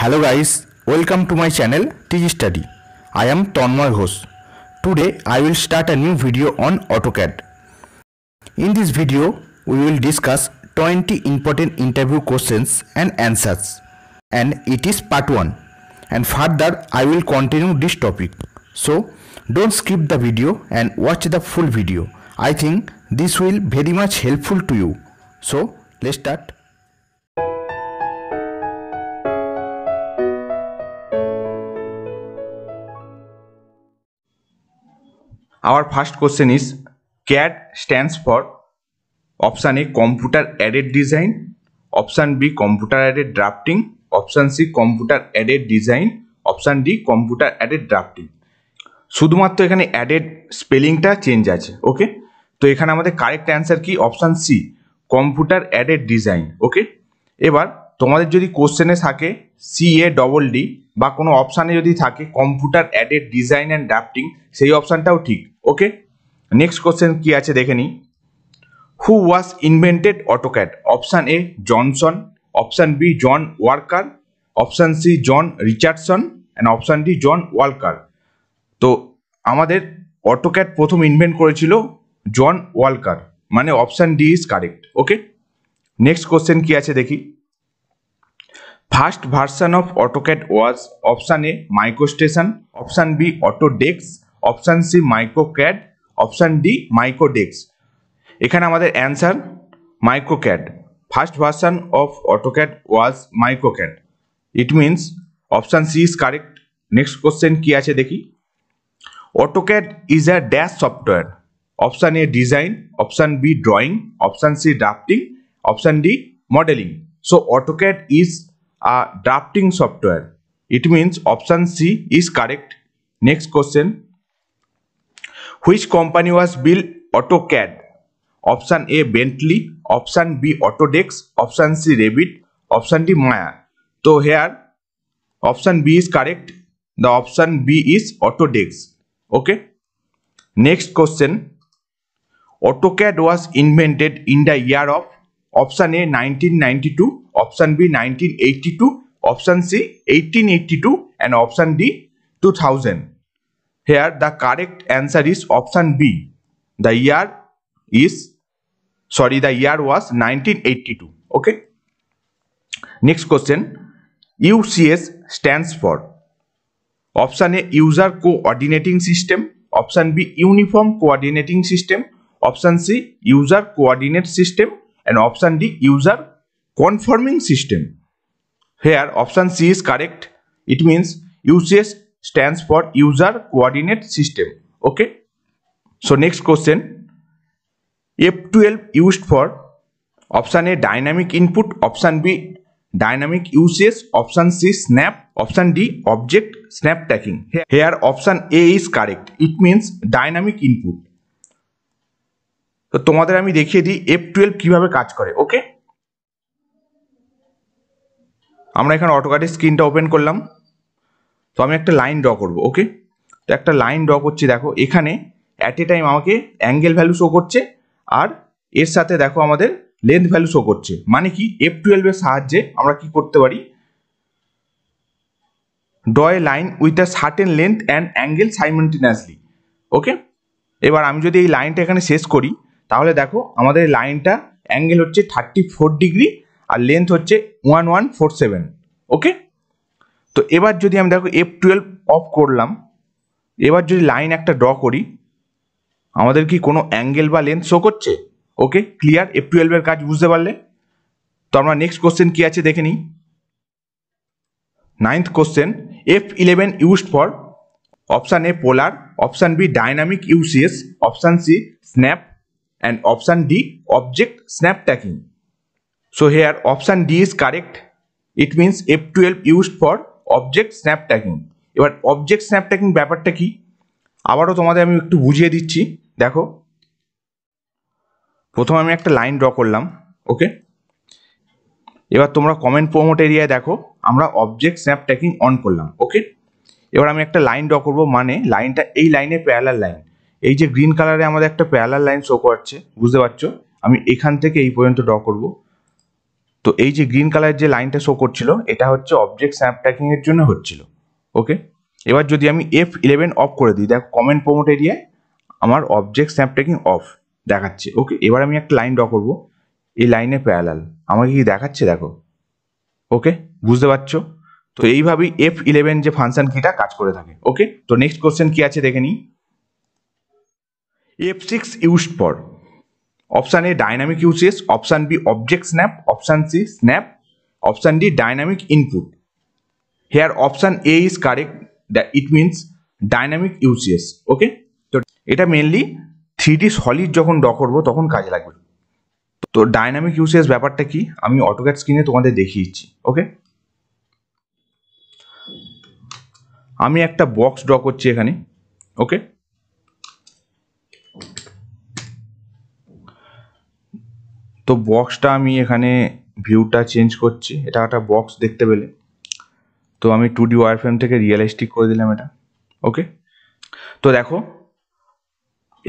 Hello guys, welcome to my channel TG Study. I am Tonmoy Ghosh. Today I will start a new video on AutoCAD. In this video, we will discuss 20 important interview questions and answers. And it is part 1. And further I will continue this topic. So don't skip the video and watch the full video. I think this will very much helpful to you. So let's start. Our first question is CAD stands for option A computer aided design option B computer aided drafting option C computer aided design option D computer aided drafting শুধুমাত্র এখানে added স্পেলিংটা change আছে ওকে তো এখানে আমাদের correct answer কি option C computer aided design okay এবার তোমাদের যদি কোশ্চেনে থাকে সি এ ডবল ডি বা কোনো অপশানে যদি থাকে computer aided design and drafting সেই অপশানটাও ঠিক ওকে নেক্সট কোশ্চেন কি আছে দেখে নিই who was invented AutoCAD option A Johnson option B John Worker option C John Richardson and option D John Walker তো আমাদের অটোক্যাট প্রথম ইনভেন্ট করেছিল জন ওয়ালকার মানে option D is correct okay next question কি আছে দেখি first version of AutoCAD was option A MicroStation option B অটোডেক্স option C MicroCAD option D Microdesk এখানে আমাদের answer MicroCAD first version of AutoCAD was মাইক্রোক্যাড it means option C is correct next question কী আছে দেখি AutoCAD is a dash software option A design option B drawing option C drafting option D modelling so AutoCAD is a drafting software it means option C is correct next question Which company was built AutoCAD? Option A Bentley, option B Autodesk, option C Revit, option D Maya. So here option B is correct. The option B is Autodesk. Okay. Next question. AutoCAD was invented in the year of option A 1992, option B 1982, option C 1882 and option D 2000. Here the correct answer is option B. The year is sorry the year was 1982. Okay. Next question UCS stands for option A user coordinating system option B uniform coordinating system option C user coordinate system and option D user conforming system here option C is correct it means UCS stands for user coordinate system okay so next question f12 used for option a dynamic input option b dynamic uses option c snap option d object snap tagging here option a is correct it means dynamic input তো তোমাদের আমি দেখিয়ে দিই F twelve কীভাবে কাজ করে ওকে আমরা এখানে অটোকাটের স্ক্রিনটা ওপেন করলাম তো আমি একটা লাইন ড্র করব ওকে তো একটা লাইন ড্র করছি দেখো এখানে অ্যাট এ টাইম আমাকে অ্যাঙ্গেল ভ্যালু শো করছে আর এর সাথে দেখো আমাদের লেন্থ ভ্যালু শো করছে মানে কি এফ টুয়েলভের সাহায্যে আমরা কি করতে পারি draw a line with a certain length and angle simultaneously okay এবার আমি যদি এই লাইনটা এখানে শেষ করি তাহলে দেখো আমাদের লাইনটা অ্যাঙ্গেল হচ্ছে থার্টি ফোর ডিগ্রি আর লেন্থ হচ্ছে one one four seven okay তো এবার যদি আমি দেখো এফ টুয়েলভ অফ করলাম এবার যদি লাইন একটা ড্র করি আমাদের কি কোনো অ্যাঙ্গেল বা লেন্থ শো করছে ওকে ক্লিয়ার এফ টুয়েলভের কাজ বুঝতে পারলে তো আমরা নেক্সট কোশ্চেন কি আছে দেখে নিই ninth question F eleven used for option A polar option B dynamic UCS option C snap and option D object snap tracking so here option D is correct it means F twelve used for object snap tracking এবার object snap tracking ব্যাপারটা কি আবারও তোমাদের আমি একটু বুঝিয়ে দিচ্ছি দেখো প্রথমে আমি একটা লাইন ড্র করলাম ওকে এবার তোমরা কমেন্ট প্রমোট এরিয়ায় দেখো আমরা অবজেক্ট স্ন্যাপ ট্যাকিং অন করলাম ওকে এবার আমি একটা লাইন ড্র করবো মানে লাইনটা এই লাইনে প্যালার লাইন এই যে গ্রিন কালারে আমাদের একটা প্যালার লাইন শো করছে বুঝতে পারছো আমি এখান থেকে এই পর্যন্ত ড্র করবো তো এই যে গ্রিন কালারের যে লাইনটা শো করছিল এটা হচ্ছে অবজেক্ট স্ন্যাপ ট্র্যাকিং এর জন্য হচ্ছিল ওকে এবার যদি আমি এফ ইলেভেন অফ করে দিই দেখো কমেন্ট প্রমোট এরিয়ায় আমার অবজেক্ট স্ন্যাপ ট্র্যাকিং অফ দেখাচ্ছে ওকে এবার আমি একটা লাইন ড্র করবো এই লাইনে প্যারালাল আমাকে কি দেখাচ্ছে দেখো ওকে বুঝতে পারছো তো এইভাবেই এফ ইলেভেন যে ফাংশন কিটা কাজ করে থাকে ওকে তো নেক্সট কোশ্চেন কি আছে দেখে নিই F six use for option A dynamic uses option B object snap option C snap option D dynamic input here option A is correct the it means dynamic uses okay তো এটা mainly three D solid যখন ড করবো তখন কাজে লাগবে তো dynamic uses ব্যাপারটা কি আমি অটোক্যাট স্ক্রিনে তোমাদের দেখিয়েছি ওকে আমি একটা বক্স ড্র করছি এখানে ওকে তো বক্সটা আমি এখানে ভিউটা চেঞ্জ করছি এটা একটা বক্স দেখতে পেলে তো আমি টু ডি ওয়ার ফ্রেম থেকে রিয়েলিস্টিক করে দিলাম এটা ওকে তো দেখো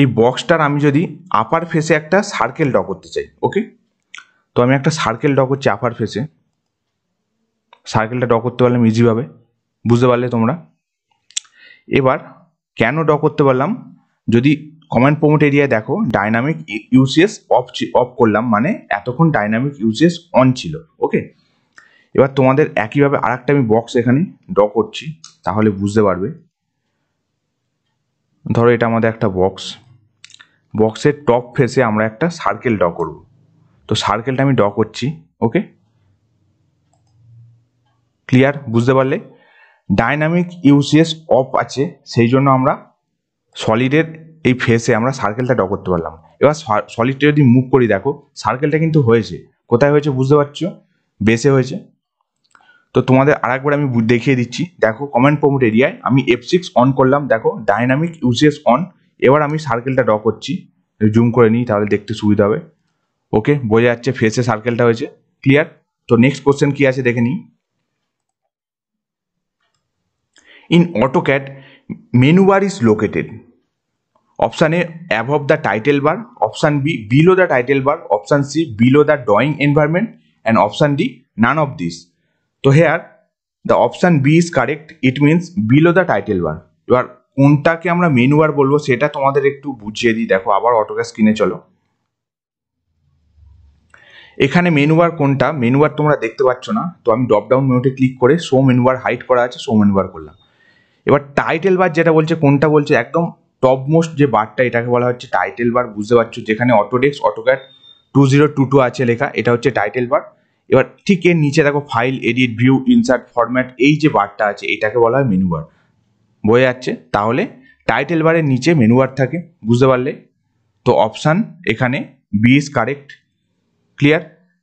এই বক্সটার আমি যদি আপার ফেসে একটা সার্কেল ড্র করতে চাই ওকে তো আমি একটা সার্কেল ড করছি আপার ফেসে সার্কেলটা ড্র করতে পারলাম ইজিভাবে বুঝতে পারলে তোমরা এবার কেন ড্র করতে পারলাম যদি কমেন্ট প্রমোট এরিয়ায় দেখো ডাইনামিক ইউসিএস অফ অফ করলাম মানে এতক্ষণ ডাইনামিক ইউসিএস অন ছিল ওকে এবার তোমাদের একইভাবে আর একটা আমি বক্স এখানে ড্র করছি তাহলে বুঝতে পারবে ধরো এটা আমাদের একটা বক্স বক্সের টপ ফেসে আমরা একটা সার্কেল ড্র করব তো সার্কেলটা আমি ড্র করছি ওকে ক্লিয়ার বুঝতে পারলে ডাইনামিক ইউসিএস অফ আছে সেই জন্য আমরা সলিডের এই ফেসে আমরা সার্কেলটা ড করতে পারলাম এবার সলিডটা যদি মুভ করি দেখো সার্কেলটা কিন্তু হয়েছে কোথায় হয়েছে বুঝতে পারছো বেসে হয়েছে তো তোমাদের আর একবার আমি দেখিয়ে দিচ্ছি দেখো কমেন্ট প্রমোট এরিয়ায় আমি এফ সিক্স অন করলাম দেখো ডাইনামিক ইউসিএস অন এবার আমি সার্কেলটা ড করছি জুম করে নিই তাহলে দেখতে সুবিধা হবে ওকে বোঝা যাচ্ছে ফেসে সার্কেলটা হয়েছে ক্লিয়ার তো নেক্সট কোশ্চেন কি আছে দেখে নিই in AutoCAD menu bar is located option A above the title bar option B below the title bar option C below the drawing environment and option D none of this তো here the option B is correct it means below the title bar এবার কোনটাকে আমরা menu bar বলবো সেটা তোমাদের একটু বুঝিয়ে দিই দেখো আবার অটোকে স্ক্রিনে চলো এখানে মেনুবার কোনটা মেনুবার তোমরা দেখতে পাচ্ছ না তো আমি ড্রপ ডাউন মেনুতে ক্লিক করে শো মেনুবার হাইট করা আছে শো মেনুবার করলাম এবার টাইটেল বার যেটা বলছে কোনটা বলছে একদম টপ মোস্ট যে বারটা এটাকে বলা হচ্ছে টাইটেল বার বুঝতে পারছো যেখানে অটোডেক্স AutoCAD two zero two two আছে লেখা এটা হচ্ছে টাইটেল বার এবার ঠিক এর নিচে দেখো file edit view insert format এই যে বারটা আছে এটাকে বলা হয় মেনু বার বয়ে যাচ্ছে তাহলে টাইটেল বারের নিচে মেনু বার থাকে বুঝতে পারলে তো অপশান এখানে বি ইজ কারেক্ট ক্লিয়ার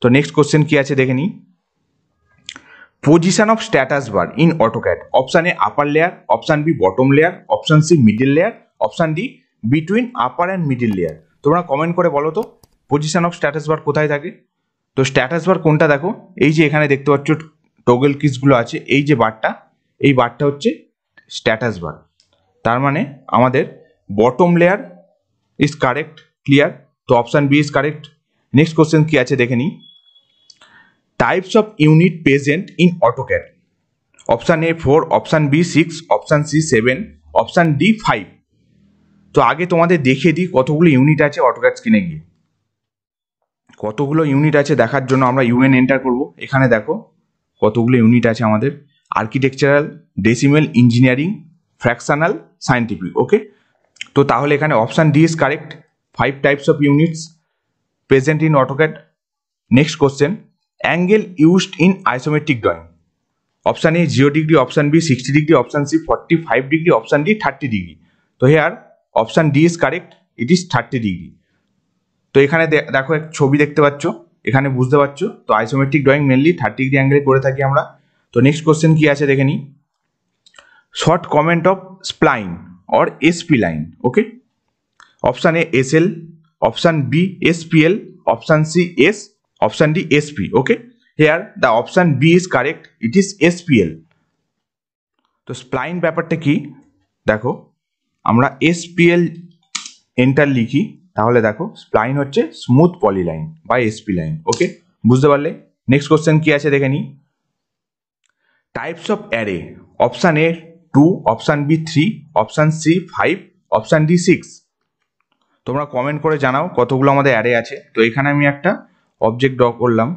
তো নেক্সট কোশ্চেন কি আছে দেখে নি position of status bar in AutoCAD option A upper layer option B bottom layer option C middle layer option D between upper and middle layer তোমরা comment করে বলো তো position of status বার কোথায় থাকে তো স্ট্যাটাস বার কোনটা দেখো এই যে এখানে দেখতে পাচ্ছ টোগেল কিসগুলো আছে এই যে বারটা এই বারটা হচ্ছে স্ট্যাটাস বার তার মানে আমাদের bottom layer is correct clear তো option B is correct next question কি আছে দেখে নিই of unit present in auto AutoCAD. Option A four option B six option C seven option D five তো আগে তোমাদের দেখিয়ে দিই কতগুলো ইউনিট আছে অটোক্যাট স্ক্রিনে গিয়ে কতগুলো ইউনিট আছে দেখার জন্য আমরা ইউএন এন্টার করব এখানে দেখো কতগুলো ইউনিট আছে আমাদের architectural decimal engineering fractional scientific okay তো তাহলে এখানে option D is correct five types of units present in AutoCAD next question angle used in isometric drawing option A zero degree option B sixty degree option C forty five degree option D thirty degree তো here option D is correct it is 30 degree তো এখানে দেখো এক ছবি দেখতে পাচ্ছো এখানে বুঝতে পাচ্ছো তো isometric drawing mainly 30 degree angle করে থাকি আমরা তো नेक्स्ट क्वेश्चन কি আছে দেখেনি short command of spline or SP line okay option A SL option B SPL option C S option D SP okay here the option B is correct it is SPL তো spline ব্যাপারটা কি দেখো আমরা SPL enter লিখি তাহলে দেখো spline হচ্ছে smooth polyline বা এসপি লাইন ওকে বুঝতে পারলে নেক্সট কোশ্চেন কি আছে দেখে নিই types of array option A two option B three option C five option D six তোমরা কমেন্ট করে জানাও কতগুলো আমাদের অ্যারে আছে তো এখানে আমি একটা অবজেক্ট ড্র করলাম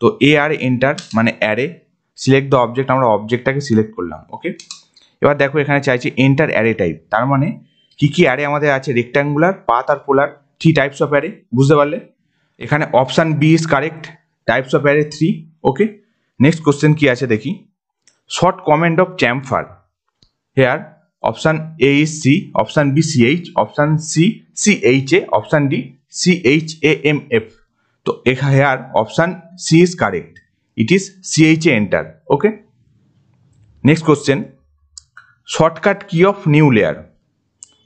তো এ আর এন্টার মানে অ্যারে সিলেক্ট দ্য অবজেক্ট আমরা অবজেক্টটাকে সিলেক্ট করলাম ওকে এবার দেখো এখানে চাইছে এন্টার অ্যারে টাইপ তার মানে কি কি অ্যারে আমাদের আছে রেক্ট্যাঙ্গুলার পাত আর polar three types of array বুঝতে পারলে এখানে option B is correct types of array three okay next question কি আছে দেখি short command of chamfer here option A is C option B C H option C C H A option D C H A M F তো এখা here option C is correct it is C H A enter okay next question shortcut key of new layer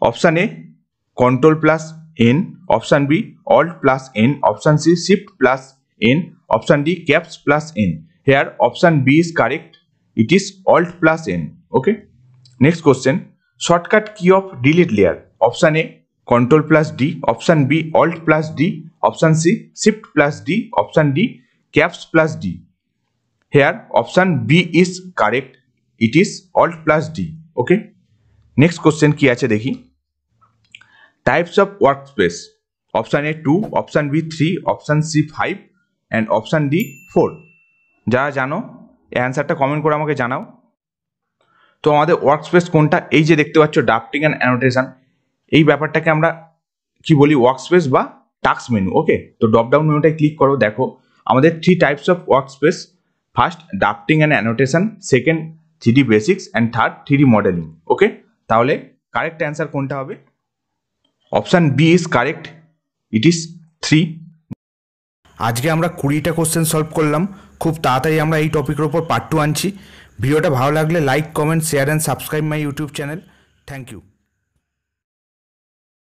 option A control plus N option B alt plus N option C shift plus N option D caps plus N here option B is correct it is alt plus N okay next question shortcut key of delete layer option A control plus D option B alt plus D option C shift plus D option D caps plus D here option B is correct it is alt plus D okay next question কি আছে দেখি types of work space option A two option B three option C five and option D four যারা জানো অ্যান্সারটা comment করে আমাকে জানাও তো আমাদের ওয়ার্ক স্পেস কোনটা এই যে দেখতে পাচ্ছ ডাফটিং অ্যান্ড অ্যানোটেশন এই ব্যাপারটাকে আমরা কি বলি ওয়ার্ক স্পেস বা টাস্ক মেনু ওকে তো ডপডাউন মেনুটায় ক্লিক করো দেখো আমাদের three types of work space first drafting and annotation second three basics and third three modelling okay তাহলে কারেক্ট অ্যান্সার কোনটা হবে option B is correct it is three আজকে আমরা কুড়িটা কোশ্চেন সলভ করলাম খুব তাড়াতাড়ি আমরা এই টপিকের ওপর পার্ট টু আনছি ভিডিওটা ভালো লাগলে like comment share and subscribe my YouTube channel thank you